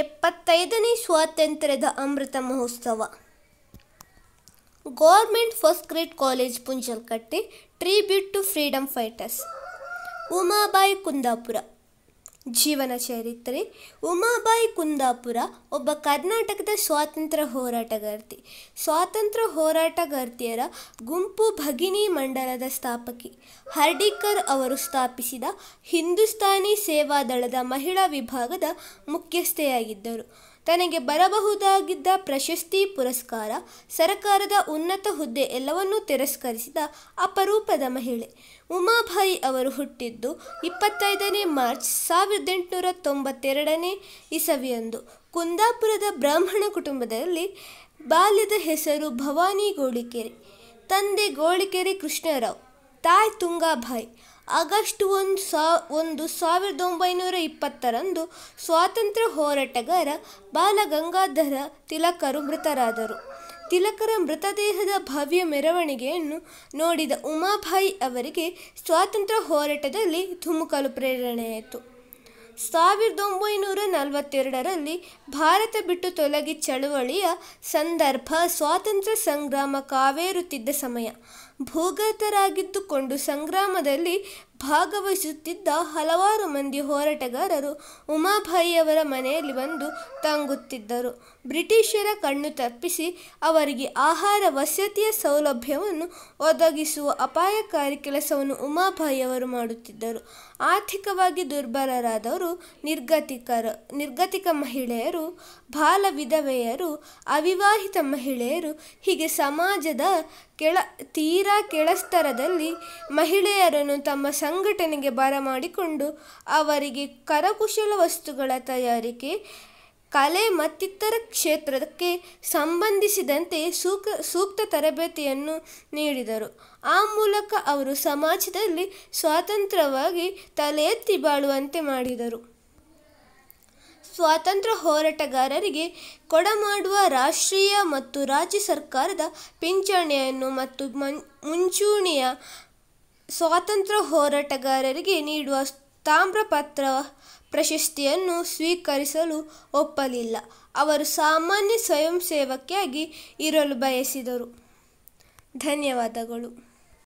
ಎಪ್ಪತ್ತೈದನೇ ಸ್ವಾತಂತ್ರ್ಯದ ಅಮೃತ ಮಹೋತ್ಸವ government first grade college Punjalkatte tribute to freedom fighters Umabai Kundapura ಜೀವನ ಚರಿತ್ರೆ ಉಮಾಬಾಯಿ ಕುಂದಾಪುರ ಒಬ್ಬ ಕರ್ನಾಟಕದ ಸ್ವಾತಂತ್ರ್ಯ ಹೋರಾಟಗಾರ್ತಿ ಸ್ವಾತಂತ್ರ್ಯ ಹೋರಾಟಗಾರ್ತಿಯರ ಗುಂಪು ಭಗಿನಿ ಮಂಡಲದ ಸ್ಥಾಪಕಿ ಹರ್ಡಿಕರ್ ಅವರು ಸ್ಥಾಪಿಸಿದ ಹಿಂದೂಸ್ತಾನಿ ಸೇವಾದಳದ ಮಹಿಳಾ ವಿಭಾಗದ ಮುಖ್ಯಸ್ಥೆಯಾಗಿದ್ದರು ತನಗೆ ಬರಬಹುದಾಗಿದ್ದ ಪ್ರಶಸ್ತಿ ಪುರಸ್ಕಾರ ಸರಕಾರದ ಉನ್ನತ ಹುದ್ದೆ ಎಲ್ಲವನ್ನೂ ತಿರಸ್ಕರಿಸಿದ ಅಪರೂಪದ ಮಹಿಳೆ ಉಮಾಭಾಯಿ ಅವರು ಹುಟ್ಟಿದ್ದು ಇಪ್ಪತ್ತೈದನೇ ಮಾರ್ಚ್ ಸಾವಿರದ ಎಂಟುನೂರ ತೊಂಬತ್ತೆರಡನೇ ಇಸವಿಯಂದು ಕುಂದಾಪುರದ ಬ್ರಾಹ್ಮಣ ಕುಟುಂಬದಲ್ಲಿ ಬಾಲ್ಯದ ಹೆಸರು ಭವಾನಿ ಗೋಳಿಕೆರೆ ತಂದೆ ಗೋಳಿಕೆರೆ ಕೃಷ್ಣರಾವ್ ತಾಯ್ ತುಂಗಾಭಾಯ್ ಆಗಸ್ಟ್ ಒಂದು ಸಾ ಒಂದು ಸಾವಿರದ ಒಂಬೈನೂರ ಇಪ್ಪತ್ತರಂದು ಸ್ವಾತಂತ್ರ್ಯ ಹೋರಾಟಗಾರ ಬಾಲಗಂಗಾಧರ ತಿಲಕರು ಮೃತರಾದರು ತಿಲಕರ ಮೃತದೇಹದ ಭವ್ಯ ಮೆರವಣಿಗೆಯನ್ನು ನೋಡಿದ ಉಮಾಭಾಯಿ ಅವರಿಗೆ ಸ್ವಾತಂತ್ರ್ಯ ಹೋರಾಟದಲ್ಲಿ ಧುಮುಕಲು ಪ್ರೇರಣೆಯಾಯಿತು ಸಾವಿರದ ಒಂಬೈನೂರ ನಲವತ್ತೆರಡರಲ್ಲಿ ಭಾರತ ಬಿಟ್ಟು ತೊಲಗಿ ಚಳುವಳಿಯ ಸಂದರ್ಭ ಸ್ವಾತಂತ್ರ್ಯ ಸಂಗ್ರಾಮ ಕಾವೇರುತ್ತಿದ್ದ ಸಮಯ ಭೂಗತರಾಗಿದ್ದುಕೊಂಡು ಸಂಗ್ರಾಮದಲ್ಲಿ ಭಾಗವಹಿಸುತ್ತಿದ್ದ ಹಲವಾರು ಮಂದಿ ಹೋರಾಟಗಾರರು ಉಮಾಭಾಯಿಯವರ ಮನೆಯಲ್ಲಿ ಬಂದು ತಂಗುತ್ತಿದ್ದರು ಬ್ರಿಟಿಷರ ಕಣ್ಣು ತಪ್ಪಿಸಿ ಅವರಿಗೆ ಆಹಾರ ವಸತಿಯ ಸೌಲಭ್ಯವನ್ನು ಒದಗಿಸುವ ಅಪಾಯಕಾರಿ ಕೆಲಸವನ್ನು ಉಮಾಭಾಯಿಯವರು ಮಾಡುತ್ತಿದ್ದರು ಆರ್ಥಿಕವಾಗಿ ದುರ್ಬಲರಾದವರು ನಿರ್ಗತಿಕರ ನಿರ್ಗತಿಕ ಮಹಿಳೆಯರು ಬಾಲ ವಿಧವೆಯರು ಅವಿವಾಹಿತ ಮಹಿಳೆಯರು ಹೀಗೆ ಸಮಾಜದ ಕೆಳ ತೀರಾ ಕೆಳಸ್ತರದಲ್ಲಿ ಮಹಿಳೆಯರನ್ನು ತಮ್ಮ ಸಂಘಟನೆಗೆ ಬರಮಾಡಿಕೊಂಡು ಅವರಿಗೆ ಕರಕುಶಲ ವಸ್ತುಗಳ ತಯಾರಿಕೆ ಕಲೆ ಮತ್ತಿತರ ಕ್ಷೇತ್ರಕ್ಕೆ ಸಂಬಂಧಿಸಿದಂತೆ ಸೂಕ ಸೂಕ್ತ ತರಬೇತಿಯನ್ನು ನೀಡಿದರು ಆ ಮೂಲಕ ಅವರು ಸಮಾಜದಲ್ಲಿ ಸ್ವತಂತ್ರವಾಗಿ ತಲೆ ಎತ್ತಿ ಬಾಳುವಂತೆ ಮಾಡಿದರು ಸ್ವಾತಂತ್ರ್ಯ ಹೋರಾಟಗಾರರಿಗೆ ಕೊಡಮಾಡುವ ರಾಷ್ಟ್ರೀಯ ಮತ್ತು ರಾಜ್ಯ ಸರ್ಕಾರದ ಪಿಂಚಣಿಯನ್ನು ಮತ್ತು ಮುಂಚೂಣಿಯ ಸ್ವಾತಂತ್ರ್ಯ ಹೋರಾಟಗಾರರಿಗೆ ನೀಡುವ ತಾಮ್ರಪತ್ರ ಪ್ರಶಸ್ತಿಯನ್ನು ಸ್ವೀಕರಿಸಲು ಒಪ್ಪಲಿಲ್ಲ ಅವರು ಸಾಮಾನ್ಯ ಸ್ವಯಂ ಸೇವಕಿಯಾಗಿ ಇರಲು ಬಯಸಿದರು ಧನ್ಯವಾದಗಳು